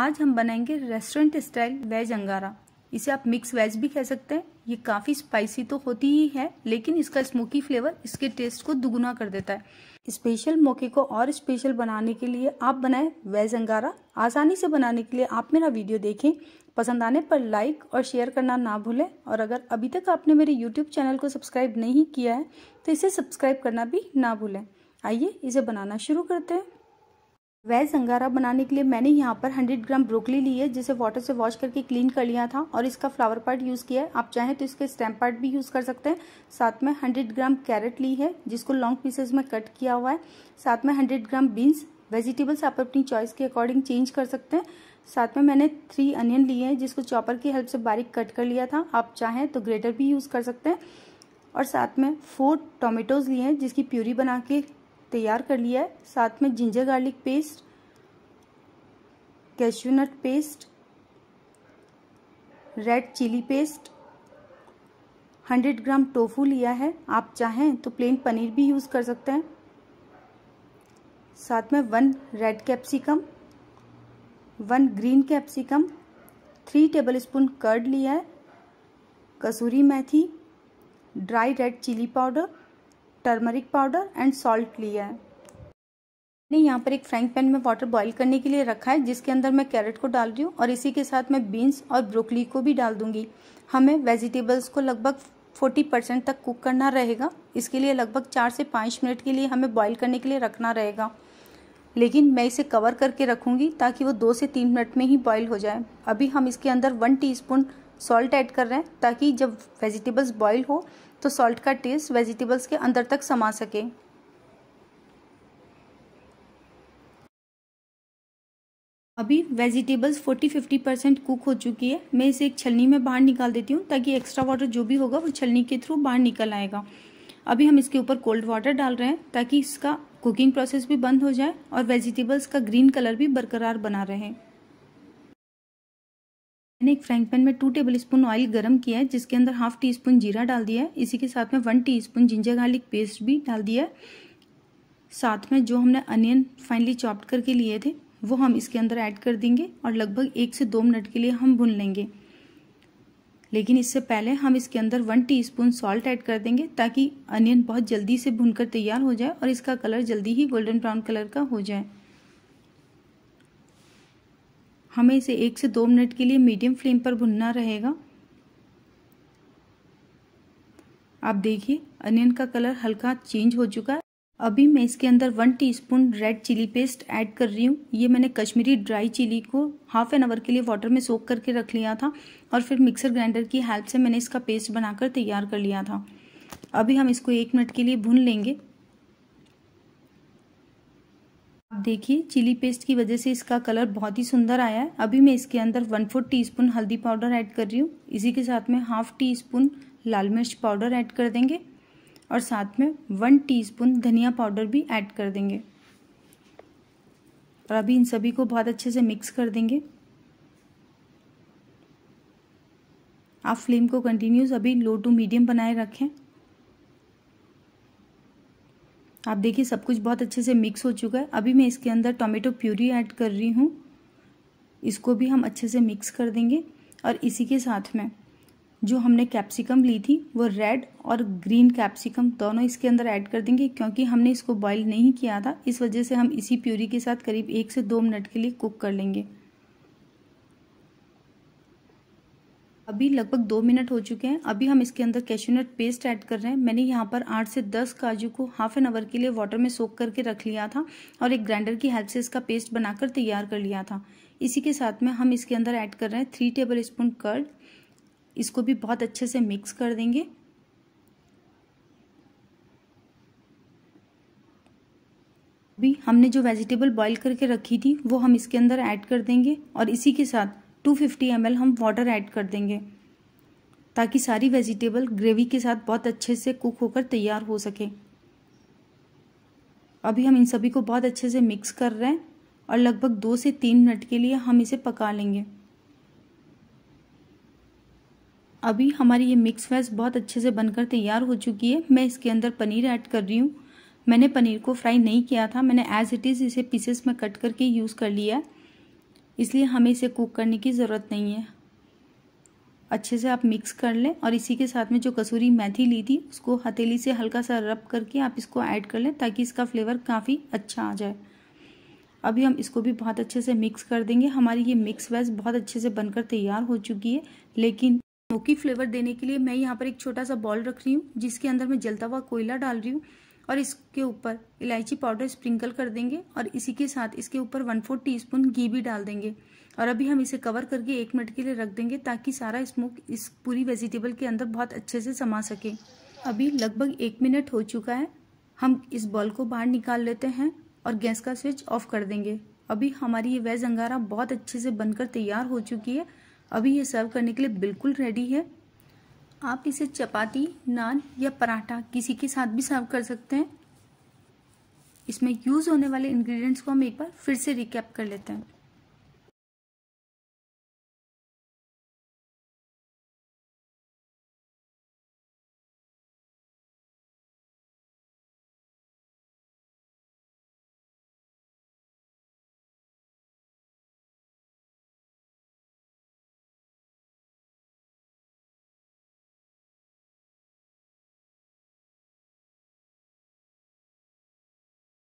आज हम बनाएंगे रेस्टोरेंट स्टाइल वेज अंगारा इसे आप मिक्स वेज भी कह सकते हैं ये काफ़ी स्पाइसी तो होती ही है लेकिन इसका स्मोकी फ्लेवर इसके टेस्ट को दुगुना कर देता है स्पेशल मौके को और स्पेशल बनाने के लिए आप बनाएं वेज अंगारा आसानी से बनाने के लिए आप मेरा वीडियो देखें पसंद आने पर लाइक और शेयर करना ना भूलें और अगर अभी तक आपने मेरे यूट्यूब चैनल को सब्सक्राइब नहीं किया है तो इसे सब्सक्राइब करना भी ना भूलें आइए इसे बनाना शुरू करते हैं वेज अंगारा बनाने के लिए मैंने यहाँ पर 100 ग्राम ब्रोकली ली है जिसे वाटर से वॉश करके क्लीन कर लिया था और इसका फ्लावर पार्ट यूज़ किया है आप चाहें तो इसके स्टेम पार्ट भी यूज़ कर सकते हैं साथ में 100 ग्राम कैरेट ली है जिसको लॉन्ग पीसेस में कट किया हुआ है साथ में हंड्रेड ग्राम बीन्स वेजिटेबल्स आप अपनी चॉइस के अकॉर्डिंग चेंज कर सकते हैं साथ में मैंने थ्री अनियन लिए हैं जिसको चॉपर की हेल्प से बारीक कट कर लिया था आप चाहें तो ग्रेटर भी यूज़ कर सकते हैं और साथ में फोर टोमेटोज़ लिए हैं जिसकी प्यूरी बना के तैयार कर लिया है साथ में ginger garlic paste cashew nut paste red chilli paste 100 gram tofu लिया है आप चाहें तो प्लेन पनीर भी यूज़ कर सकते हैं साथ में one red capsicum one green capsicum three tablespoon curd लिया है कसूरी मेथी dry red chilli powder turmeric powder and salt लिया है मैंने यहाँ पर एक फ्राइंग पैन में वाटर बॉईल करने के लिए रखा है जिसके अंदर मैं कैरेट को डाल रही हूँ और इसी के साथ मैं बीन्स और ब्रोकली को भी डाल दूंगी हमें वेजिटेबल्स को लगभग 40 परसेंट तक कुक करना रहेगा इसके लिए लगभग चार से पाँच मिनट के लिए हमें बॉईल करने के लिए रखना रहेगा लेकिन मैं इसे कवर करके रखूँगी ताकि वो दो से तीन मिनट में ही बॉईल हो जाए अभी हम इसके अंदर वन टीस्पून सॉल्ट ऐड कर रहे हैं ताकि जब वेजिटेबल्स बॉईल हो तो सॉल्ट का टेस्ट वेजिटेबल्स के अंदर तक समा सके अभी वेजिटेबल्स 40-50 परसेंट कुक हो चुकी है मैं इसे एक छलनी में बाहर निकाल देती हूँ ताकि एक्स्ट्रा वाटर जो भी होगा वो छलनी के थ्रू बाहर निकल आएगा अभी हम इसके ऊपर कोल्ड वाटर डाल रहे हैं ताकि इसका कुकिंग प्रोसेस भी बंद हो जाए और वेजिटेबल्स का ग्रीन कलर भी बरकरार बना रहे मैंने एक फ्राइंग पैन में टू टेबल स्पून ऑयल गर्म किया है जिसके अंदर हाफ टी स्पून जीरा डाल दिया है इसी के साथ में one teaspoon ginger garlic paste भी डाल दिया है साथ में जो हमने अनियन फाइनली चॉप्ड करके लिए थे वो हम इसके अंदर ऐड कर देंगे और लगभग एक से दो मिनट के लिए हम भून लेंगे लेकिन इससे पहले हम इसके अंदर वन स्पून सॉल्ट ऐड कर देंगे ताकि अनियन बहुत जल्दी से भूनकर तैयार हो जाए और इसका कलर जल्दी ही गोल्डन ब्राउन कलर का हो जाए हमें इसे एक से दो मिनट के लिए मीडियम फ्लेम पर भुनना रहेगा आप देखिए अनियन का कलर हल्का चेंज हो चुका है अभी मैं इसके अंदर one teaspoon red chilli paste add कर रही हूँ ये मैंने कश्मीरी ड्राई चिली को हाफ एन आवर के लिए वाटर में सोख करके रख लिया था और फिर मिक्सर ग्राइंडर की हेल्प से मैंने इसका पेस्ट बनाकर तैयार कर लिया था अभी हम इसको एक मिनट के लिए भून लेंगे देखिए चिली पेस्ट की वजह से इसका कलर बहुत ही सुंदर आया है अभी मैं इसके अंदर वन फोर्थ टी स्पून हल्दी पाउडर ऐड कर रही हूँ इसी के साथ में हाफ टी स्पून लाल मिर्च पाउडर ऐड कर देंगे और साथ में वन टीस्पून धनिया पाउडर भी ऐड कर देंगे और अभी इन सभी को बहुत अच्छे से मिक्स कर देंगे आप फ्लेम को कंटिन्यूस अभी लो टू मीडियम बनाए रखें आप देखिए सब कुछ बहुत अच्छे से मिक्स हो चुका है अभी मैं इसके अंदर टोमेटो प्यूरी ऐड कर रही हूँ इसको भी हम अच्छे से मिक्स कर देंगे और इसी के साथ में जो हमने कैप्सिकम ली थी वो रेड और ग्रीन कैप्सिकम दोनों इसके अंदर ऐड कर देंगे क्योंकि हमने इसको बॉईल नहीं किया था इस वजह से हम इसी प्यूरी के साथ करीब एक से दो मिनट के लिए कुक कर लेंगे अभी लगभग दो मिनट हो चुके हैं अभी हम इसके अंदर कैशोनट पेस्ट ऐड कर रहे हैं मैंने यहाँ पर आठ से दस काजू को हाफ एन आवर के लिए वाटर में सोख करके रख लिया था और एक ग्राइंडर की हेल्प से इसका पेस्ट बनाकर तैयार कर लिया था इसी के साथ में हम इसके अंदर ऐड कर रहे हैं थ्री टेबल स्पून कर्ड इसको भी बहुत अच्छे से मिक्स कर देंगे भी हमने जो वेजिटेबल बॉईल करके रखी थी वो हम इसके अंदर ऐड कर देंगे और इसी के साथ टू फिफ्टी एम हम वाटर ऐड कर देंगे ताकि सारी वेजिटेबल ग्रेवी के साथ बहुत अच्छे से कुक होकर तैयार हो सके अभी हम इन सभी को बहुत अच्छे से मिक्स कर रहे हैं और लगभग दो से तीन मिनट के लिए हम इसे पका लेंगे अभी हमारी ये मिक्स वेज बहुत अच्छे से बनकर तैयार हो चुकी है मैं इसके अंदर पनीर ऐड कर रही हूँ मैंने पनीर को फ्राई नहीं किया था मैंने एज इट इज़ इसे पीसेस में कट करके यूज़ कर लिया है इसलिए हमें इसे कुक करने की ज़रूरत नहीं है अच्छे से आप मिक्स कर लें और इसी के साथ में जो कसूरी मेथी ली थी उसको हथेली से हल्का सा रब करके आप इसको ऐड कर लें ताकि इसका फ्लेवर काफ़ी अच्छा आ जाए अभी हम इसको भी बहुत अच्छे से मिक्स कर देंगे हमारी ये मिक्स वेज बहुत अच्छे से बनकर तैयार हो चुकी है लेकिन मोकी फ्लेवर देने के लिए मैं यहाँ पर एक छोटा सा बॉल रख रही हूँ जिसके अंदर मैं जलता हुआ कोयला डाल रही हूँ और इसके ऊपर इलायची पाउडर स्प्रिंकल कर देंगे और इसी के साथ इसके ऊपर वन फोर टी स्पून घी भी डाल देंगे और अभी हम इसे कवर करके एक मिनट के लिए रख देंगे ताकि सारा स्मोक इस पूरी वेजिटेबल के अंदर बहुत अच्छे से समा सके अभी लगभग एक मिनट हो चुका है हम इस बॉल को बाहर निकाल लेते हैं और गैस का स्विच ऑफ कर देंगे अभी हमारी ये वेज अंगारा बहुत अच्छे से बनकर तैयार हो चुकी है अभी ये सर्व करने के लिए बिल्कुल रेडी है आप इसे चपाती नान या पराठा किसी के साथ भी सर्व कर सकते हैं इसमें यूज़ होने वाले इंग्रेडिएंट्स को हम एक बार फिर से रिकैप कर लेते हैं